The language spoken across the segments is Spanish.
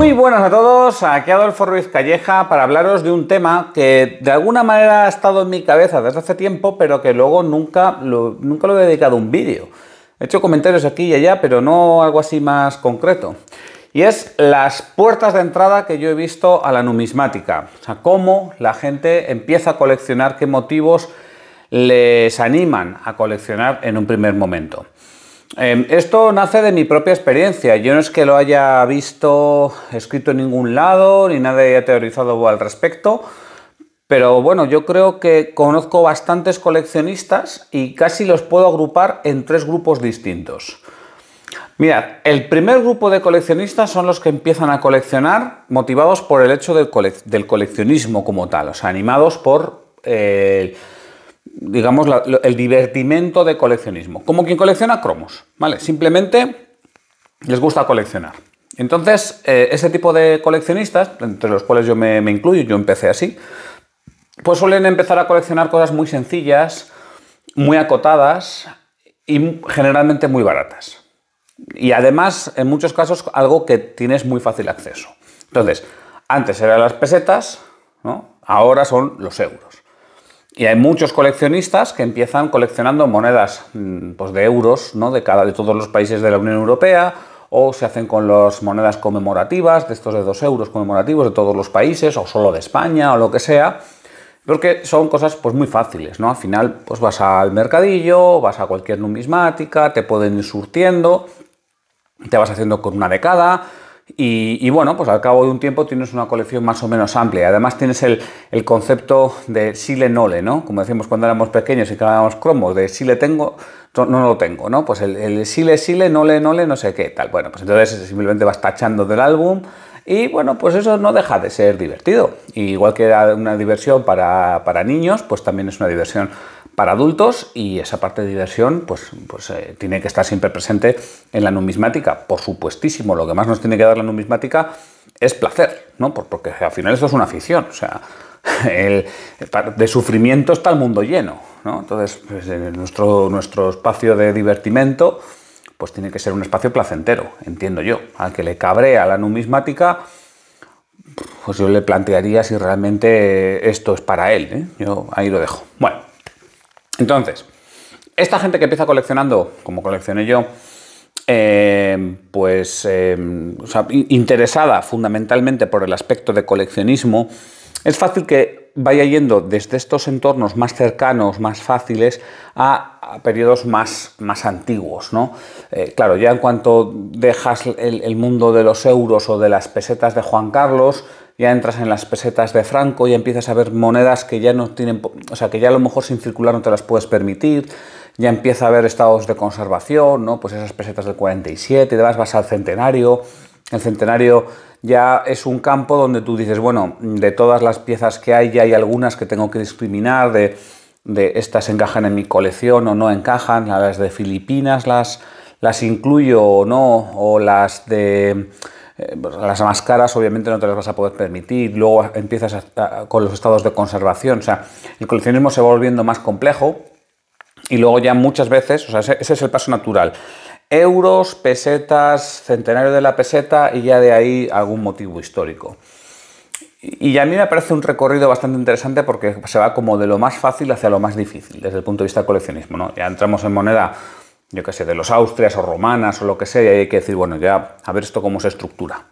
Muy buenas a todos, aquí Adolfo Ruiz Calleja para hablaros de un tema que de alguna manera ha estado en mi cabeza desde hace tiempo, pero que luego nunca nunca lo he dedicado a un vídeo. He hecho comentarios aquí y allá, pero no algo así más concreto. Y es las puertas de entrada que yo he visto a la numismática. O sea, cómo la gente empieza a coleccionar, qué motivos les animan a coleccionar en un primer momento. Em, esto nace de mi propia experiencia. Yo no es que lo haya visto escrito en ningún lado, ni nadie haya teorizado al respecto. Pero bueno, yo creo que conozco bastantes coleccionistas y casi los puedo agrupar en tres grupos distintos. Mirad, el primer grupo de coleccionistas son los que empiezan a coleccionar motivados por el hecho del, coleccionismo como tal, o sea, animados por eh, digamos, el divertimento de coleccionismo. Como quien colecciona cromos, ¿vale? Simplemente les gusta coleccionar. Entonces, eh, ese tipo de coleccionistas, entre los cuales yo me, me, incluyo, yo empecé así, pues suelen empezar a coleccionar cosas muy sencillas, muy acotadas y generalmente muy baratas. Y además, en muchos casos, algo que tienes muy fácil acceso. Entonces, antes eran las pesetas, ¿no? ahora son los euros. Y hay muchos coleccionistas que empiezan coleccionando monedas mm, pues de euros ¿no? de, cada, de todos los países de la Unión Europea o se hacen con las monedas conmemorativas, de estos de dos euros conmemorativos de todos los países o solo de España o lo que sea. Porque son cosas pues muy fáciles, ¿no? Al final pues vas al mercadillo, vas a cualquier numismática, te pueden ir surtiendo, te vas haciendo con una de cada, y, bueno, pues al cabo de un tiempo tienes una colección más o menos amplia. Además tienes el, concepto de si le no le, ¿no? Como decíamos cuando éramos pequeños y hablábamos cromos, de si le tengo, no, no lo tengo, ¿no? Pues el, si le, si le, no le, no sé qué, tal. Bueno, pues entonces simplemente vas tachando del álbum y bueno, pues eso no deja de ser divertido. igual que era una diversión para, para niños, pues también es una diversión para adultos y esa parte de diversión pues, pues eh, tiene que estar siempre presente en la numismática. Por supuestísimo, lo que más nos tiene que dar la numismática es placer, ¿no? Porque al final esto es una afición, o sea, el, de sufrimiento está el mundo lleno, ¿no? Entonces, pues, eh, nuestro, nuestro espacio de divertimento pues tiene que ser un espacio placentero, entiendo yo. Al que le cabrea la numismática, pues yo le plantearía si realmente esto es para él. ¿eh? Yo ahí lo dejo. Bueno, entonces, esta gente que empieza coleccionando, como coleccioné yo, eh, pues eh, interesada fundamentalmente por el aspecto de coleccionismo, es fácil que vaya yendo desde estos entornos más cercanos, más fáciles, a, periodos más, más antiguos. Eh, claro, ya en cuanto dejas el, mundo de los euros o de las pesetas de Juan Carlos, ya entras en las pesetas de Franco, ya empiezas a ver monedas que ya no tienen, o sea, que ya a lo mejor sin circular no te las puedes permitir, ya empieza a haber estados de conservación, ¿no? Pues esas pesetas del 47, demás vas al centenario, el centenario ya es un campo donde tú dices, bueno, de todas las piezas que hay, ya hay algunas que tengo que discriminar, de, estas encajan en mi colección o no encajan, las de Filipinas las, las incluyo o no, o las de eh, las más caras obviamente no te las vas a poder permitir, luego empiezas con los estados de conservación, o sea, el coleccionismo se va volviendo más complejo y luego ya muchas veces, o sea, ese, es el paso natural. Euros, pesetas, centenario de la peseta y ya de ahí algún motivo histórico. Y a mí me parece un recorrido bastante interesante porque se va como de lo más fácil hacia lo más difícil desde el punto de vista del coleccionismo. ¿no? Ya entramos en moneda yo qué sé, de los austrias o romanas o lo que sea, y hay que decir, bueno, ya, a ver esto cómo se estructura.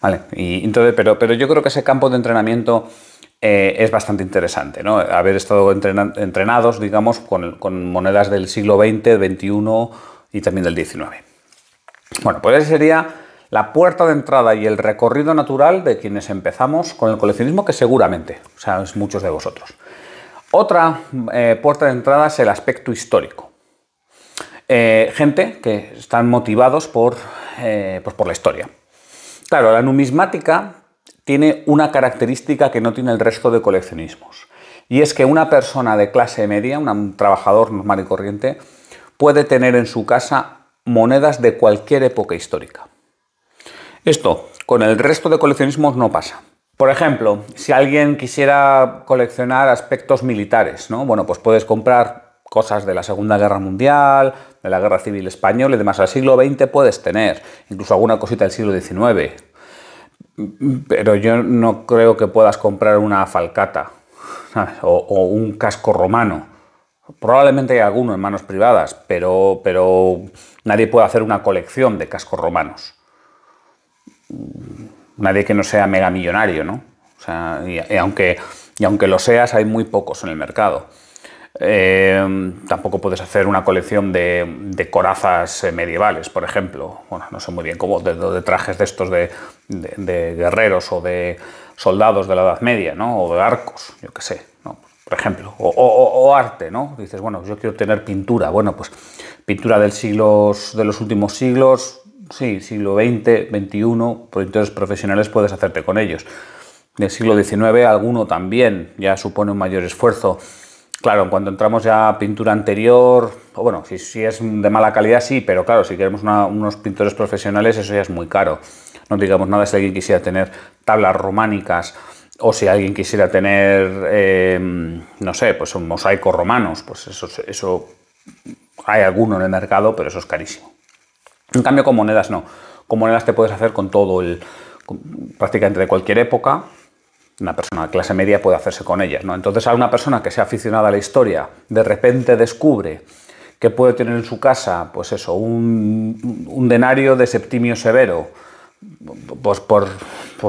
Vale, y entonces, pero, pero yo creo que ese campo de entrenamiento eh, es bastante interesante, ¿no? Haber estado entrenados, digamos, con, monedas del siglo XX, XXI y también del XIX. Bueno, pues esa sería la puerta de entrada y el recorrido natural de quienes empezamos con el coleccionismo, que seguramente, o sea, muchos de vosotros. Otra eh, puerta de entrada es el aspecto histórico. Eh, gente que están motivados por, eh, pues por la historia. Claro, la numismática tiene una característica que no tiene el resto de coleccionismos. Y es que una persona de clase media, un trabajador normal y corriente, puede tener en su casa monedas de cualquier época histórica. Esto con el resto de coleccionismos no pasa. Por ejemplo, si alguien quisiera coleccionar aspectos militares, Bueno, pues puedes comprar cosas de la Segunda Guerra Mundial, de la Guerra Civil Española y demás. Al siglo XX puedes tener, incluso alguna cosita del siglo XIX. Pero yo no creo que puedas comprar una falcata O, un casco romano. Probablemente hay alguno en manos privadas, pero, nadie puede hacer una colección de cascos romanos. Nadie que no sea mega millonario, ¿no? O sea, y aunque lo seas, hay muy pocos en el mercado. Em, tampoco puedes hacer una colección de, corazas eh, medievales, por ejemplo. Bueno, no sé muy bien cómo, de, trajes de estos de, guerreros o de soldados de la Edad Media, ¿no? O de arcos, yo qué sé, Por ejemplo. O, arte, ¿no? Dices, bueno, yo quiero tener pintura. Bueno, pues pintura del siglos, de los últimos siglos, sí, siglo XX, XXI, proyectores profesionales puedes hacerte con ellos. Del siglo XIX, alguno también, ya supone un mayor esfuerzo Claro, en cuanto entramos ya a pintura anterior, o bueno, si, es de mala calidad sí, pero claro, si queremos unos pintores profesionales eso ya es muy caro. No digamos nada si alguien quisiera tener tablas románicas o si alguien quisiera tener, em, no sé, pues un mosaico romanos, pues eso, eso hay alguno en el mercado, pero eso es carísimo. En cambio con monedas no. Con monedas te puedes hacer con todo el, prácticamente de cualquier época, una persona de clase media puede hacerse con ellas. ¿no? Entonces a una persona que sea aficionada a la historia, de repente descubre que puede tener en su casa, pues eso, un, denario de Septimio Severo, pues por,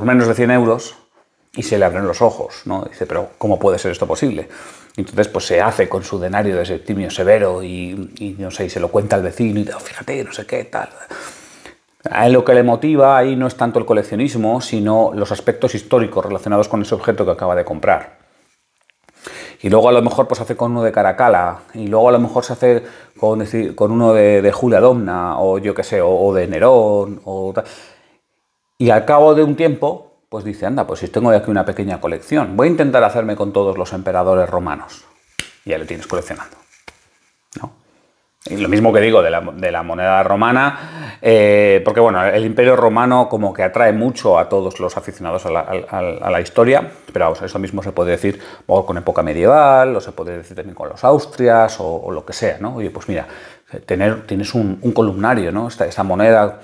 menos de 100 euros, y se le abren los ojos, ¿no? Dice, pero ¿cómo puede ser esto posible? Entonces, pues se hace con su denario de Septimio Severo y, no sé, y se lo cuenta al vecino y dice, oh, fíjate, no sé qué, tal lo que le motiva ahí no es tanto el coleccionismo, sino los aspectos históricos relacionados con ese objeto que acaba de comprar. Y luego a lo mejor pues hace con uno de Caracala, y luego a lo mejor se hace con, con uno de, Julia Domna, o yo qué sé, o, de Nerón, o Y al cabo de un tiempo, pues dice, anda, pues si tengo aquí una pequeña colección, voy a intentar hacerme con todos los emperadores romanos. ya lo tienes coleccionando lo mismo que digo de la, moneda romana, eh, porque bueno, el imperio romano como que atrae mucho a todos los aficionados a la, historia, pero eso mismo se puede decir con época medieval, o se puede decir también con los austrias, o, lo que sea, ¿no? Oye, pues mira, tener, tienes un, columnario, ¿no? Esta, moneda,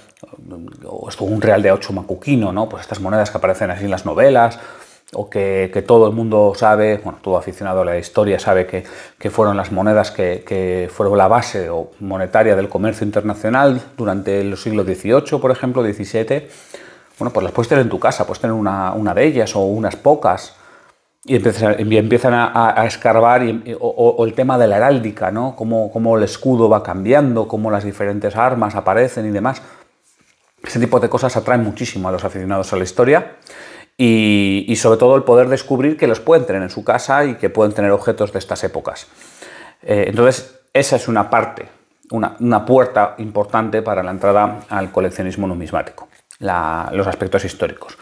o esto, un real de ocho macuquino, ¿no? Pues estas monedas que aparecen así en las novelas, o que, todo el mundo sabe, bueno, todo aficionado a la historia sabe que, fueron las monedas que, fueron la base monetaria del comercio internacional durante los siglos XVIII, por ejemplo, XVII, bueno, pues las puedes tener en tu casa, puedes tener una, una de ellas o unas pocas, y empiezan, empiezan a, escarbar, o, el tema de la heráldica, ¿no? Cómo, cómo el escudo va cambiando, cómo las diferentes armas aparecen y demás. Ese tipo de cosas atraen muchísimo a los aficionados a la historia y, sobre todo el poder descubrir que los pueden tener en su casa y que pueden tener objetos de estas épocas. Eh, entonces, esa es una parte, una, puerta importante para la entrada al coleccionismo numismático, los aspectos históricos.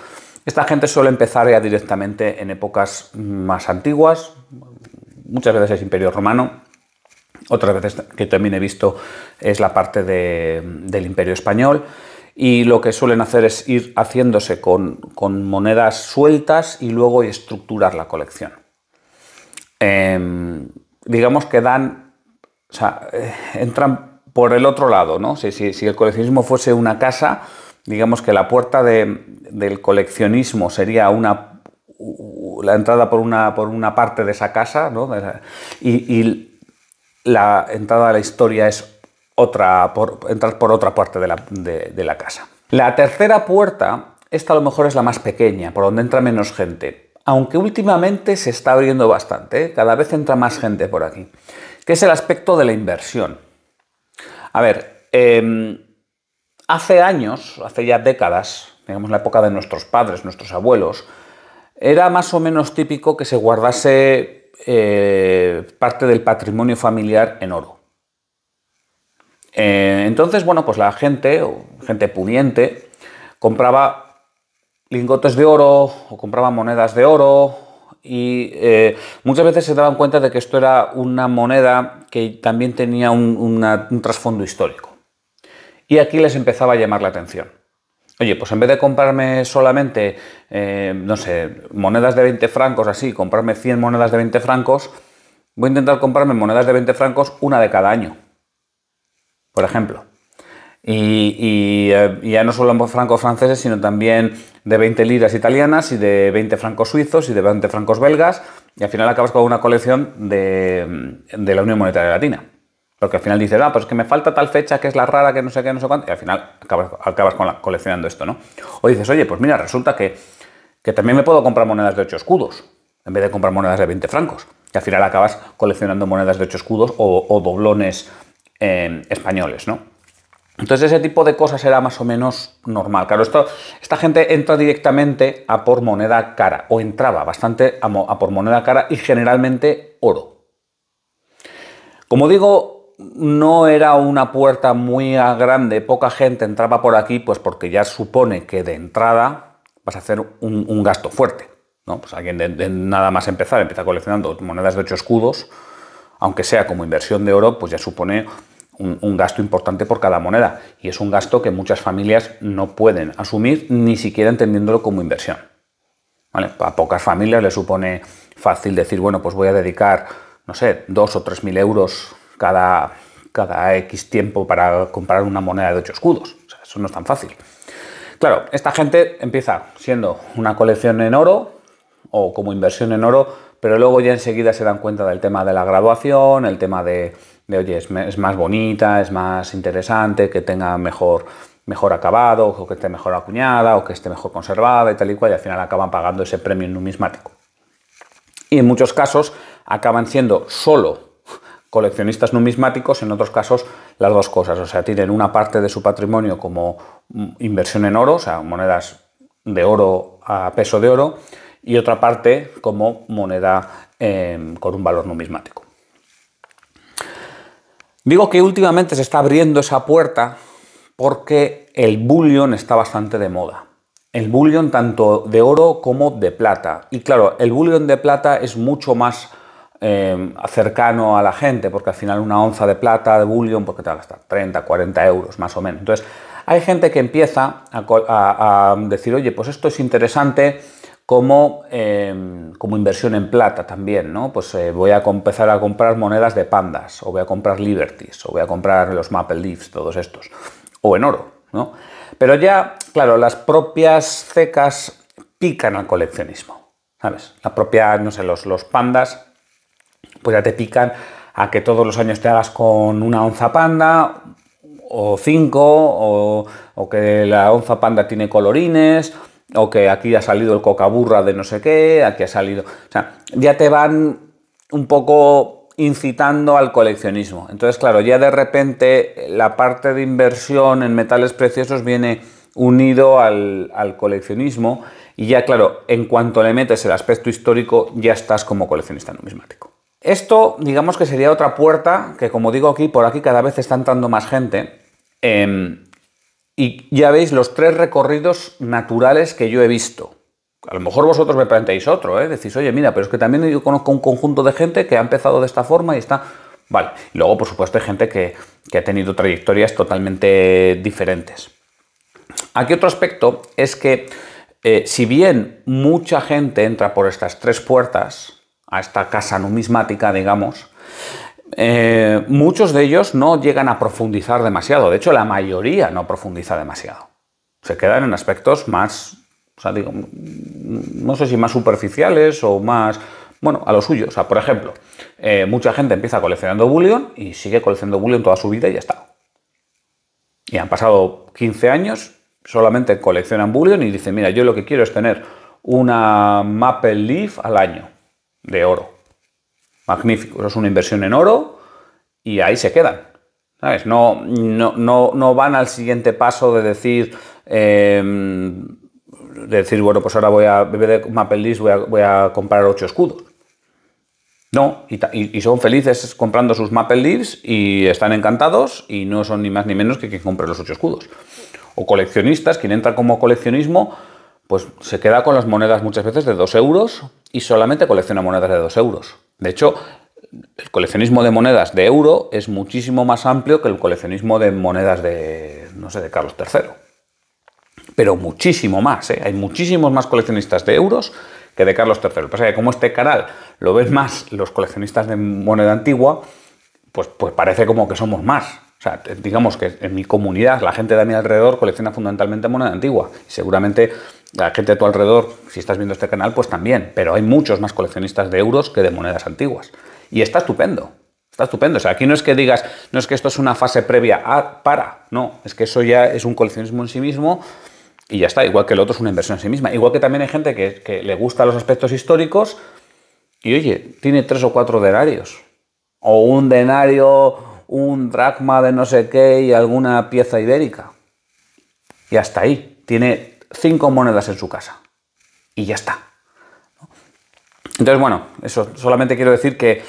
Esta gente suele empezar ya directamente en épocas más antiguas, muchas veces es Imperio Romano, otras veces que también he visto es la parte del Imperio Español y lo que suelen hacer es ir haciéndose con, monedas sueltas y luego estructurar la colección. Em, digamos que dan, o sea, eh, entran por el otro lado, ¿no? Si, si, el coleccionismo fuese una casa, digamos que la puerta del coleccionismo sería una la entrada por una, por una parte de esa casa, ¿no? y, la entrada a la historia es otra, por, entrar por otra parte de la, casa. La tercera puerta, esta a lo mejor es la más pequeña, por donde entra menos gente, aunque últimamente se está abriendo bastante, ¿eh? cada vez entra más gente por aquí, que es el aspecto de la inversión. A ver, em, hace años, hace ya décadas, digamos la época de nuestros padres, nuestros abuelos, era más o menos típico que se guardase eh, parte del patrimonio familiar en oro. Eh, entonces, bueno, pues la gente, gente pudiente, compraba lingotes de oro o compraba monedas de oro y eh, muchas veces se daban cuenta de que esto era una moneda que también tenía un, trasfondo histórico. Y aquí les empezaba a llamar la atención. Oye, pues en vez de comprarme solamente, eh, no sé, monedas de 20 francos, así, comprarme 100 monedas de 20 francos, voy a intentar comprarme monedas de 20 francos una de cada año por ejemplo. Eh, y, ya no solo en francos franceses, sino también de 20 libras italianas y de 20 francos suizos y de 20 francos belgas, y al final acabas con una colección de, la Unión Monetaria Latina. Porque al final dices, ah, pues es que me falta tal fecha que es la rara, que no sé qué, no sé cuánto, y al final acabas, acabas con coleccionando esto, ¿no? O dices, oye, pues mira, resulta que, también me puedo comprar monedas de 8 escudos, en vez de comprar monedas de 20 francos. Y al final acabas coleccionando monedas de 8 escudos o, o doblones Em, españoles, ¿no? Entonces ese tipo de cosas era más o menos normal. Claro, esto, esta gente entra directamente a por moneda cara, o entraba bastante a, por moneda cara y generalmente oro. Como digo, no era una puerta muy grande, poca gente entraba por aquí, pues porque ya supone que de entrada vas a hacer un, gasto fuerte. ¿no? Pues alguien de, nada más empezar empieza coleccionando monedas de ocho escudos aunque sea como inversión de oro, pues ya supone un, gasto importante por cada moneda y es un gasto que muchas familias no pueden asumir ni siquiera entendiéndolo como inversión. A pocas familias le supone fácil decir, bueno, pues voy a dedicar, no sé, dos o tres mil euros cada, cada X tiempo para comprar una moneda de ocho escudos. eso no es tan fácil. Claro, esta gente empieza siendo una colección en oro o como inversión en oro pero luego ya enseguida se dan cuenta del tema de la graduación, el tema de, oye, es, más bonita, es más interesante, que tenga mejor, mejor acabado, o que esté mejor acuñada, o que esté mejor conservada y tal y cual, y al final acaban pagando ese premio numismático. Y en muchos casos acaban siendo solo coleccionistas numismáticos, en otros casos las dos cosas, o sea, tienen una parte de su patrimonio como mm, inversión en oro, o sea, monedas de oro a peso de oro, y otra parte como moneda em, con un valor numismático. Digo que últimamente se está abriendo esa puerta porque el bullion está bastante de moda. El bullion tanto de oro como de plata. Y claro, el bullion de plata es mucho más em, cercano a la gente, porque al final una onza de plata de bullion, porque te va a gastar 30, 40 euros más o menos. Entonces, hay gente que empieza a decir, oye, pues esto es interesante, como, em, como inversión en plata también, ¿no? Pues eh, voy a empezar a comprar monedas de pandas, o voy a comprar liberties, o voy a comprar los Maple Leafs, todos estos, o en oro, ¿no? Pero ya, claro, las propias cecas pican al coleccionismo, ¿sabes? La propia, no sé, los, los pandas, pues ya te pican a que todos los años te hagas con una onza panda, o cinco, o que la onza panda tiene colorines, o que aquí ha salido el cocaburra de no sé qué, aquí ha salido... O sea, ya te van un poco incitando al coleccionismo. Entonces, claro, ya de repente la parte de inversión en metales preciosos viene unido al, coleccionismo y ya, claro, en cuanto le metes el aspecto histórico, ya estás como coleccionista numismático. Esto, digamos que sería otra puerta que, como digo aquí, por aquí cada vez está entrando más gente. Em, y ya veis los tres recorridos naturales que yo he visto. A lo mejor vosotros me planteáis otro, ¿eh? decís, oye, mira, pero es que también yo conozco un conjunto de gente que ha empezado de esta forma y está... Vale, luego por supuesto hay gente que, que ha tenido trayectorias totalmente diferentes. Aquí otro aspecto es que eh, si bien mucha gente entra por estas tres puertas, a esta casa numismática, digamos, eh, muchos de ellos no llegan a profundizar demasiado. De hecho, la mayoría no profundiza demasiado. Se quedan en aspectos más, digo, no sé si más superficiales o más, bueno, a lo suyo. O sea, por ejemplo, eh, mucha gente empieza coleccionando bullion y sigue coleccionando bullion toda su vida y ya está. Y han pasado 15 años, solamente coleccionan bullion y dicen, mira, yo lo que quiero es tener una Maple Leaf al año de oro magnífico. Eso es una inversión en oro y ahí se quedan. No, no, van al siguiente paso de decir, em, decir, bueno, pues ahora voy a, beber de voy a, voy a comprar ocho escudos. No, y, son felices comprando sus Maple Leaves y están encantados y no son ni más ni menos que quien compre los ocho escudos. O coleccionistas, quien entra como coleccionismo, pues se queda con las monedas muchas veces de 2 euros y solamente colecciona monedas de 2 euros. De hecho, el coleccionismo de monedas de euro es muchísimo más amplio que el coleccionismo de monedas de, no sé, de Carlos III. Pero muchísimo más, ¿eh? hay muchísimos más coleccionistas de euros que de Carlos III. Lo que pasa es que como este canal lo ven más los coleccionistas de moneda antigua, pues, pues parece como que somos más sea, digamos que en mi comunidad, la gente de mi alrededor colecciona fundamentalmente moneda antigua. seguramente la gente de tu alrededor, si estás viendo este canal, pues también. Pero hay muchos más coleccionistas de euros que de monedas antiguas. Y está estupendo. Está estupendo. O sea, aquí no es que digas, no es que esto es una fase previa a para. No, es que eso ya es un coleccionismo en sí mismo. Y ya está, igual que el otro es una inversión en sí misma. Igual que también hay gente que, que le gusta los aspectos históricos y oye, tiene tres o cuatro denarios. O un denario un dracma de no sé qué y alguna pieza ibérica. Y hasta ahí. Tiene cinco monedas en su casa. Y ya está. Entonces, bueno, eso solamente quiero decir que,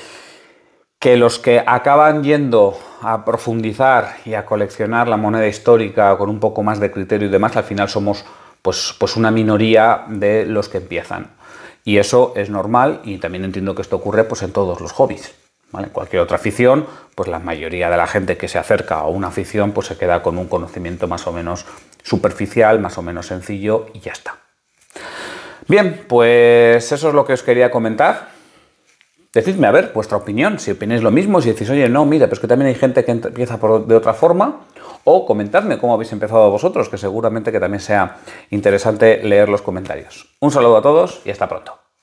que los que acaban yendo a profundizar y a coleccionar la moneda histórica con un poco más de criterio y demás, al final somos pues, pues una minoría de los que empiezan. Y eso es normal y también entiendo que esto ocurre pues, en todos los hobbies. Cualquier otra afición, pues la mayoría de la gente que se acerca a una afición, pues se queda con un conocimiento más o menos superficial, más o menos sencillo y ya está. Bien, pues eso es lo que os quería comentar. Decidme, a ver, vuestra opinión, si opináis lo mismo, si decís, oye, no, mira, pero es que también hay gente que empieza por, de otra forma, o comentadme cómo habéis empezado vosotros, que seguramente que también sea interesante leer los comentarios. Un saludo a todos y hasta pronto.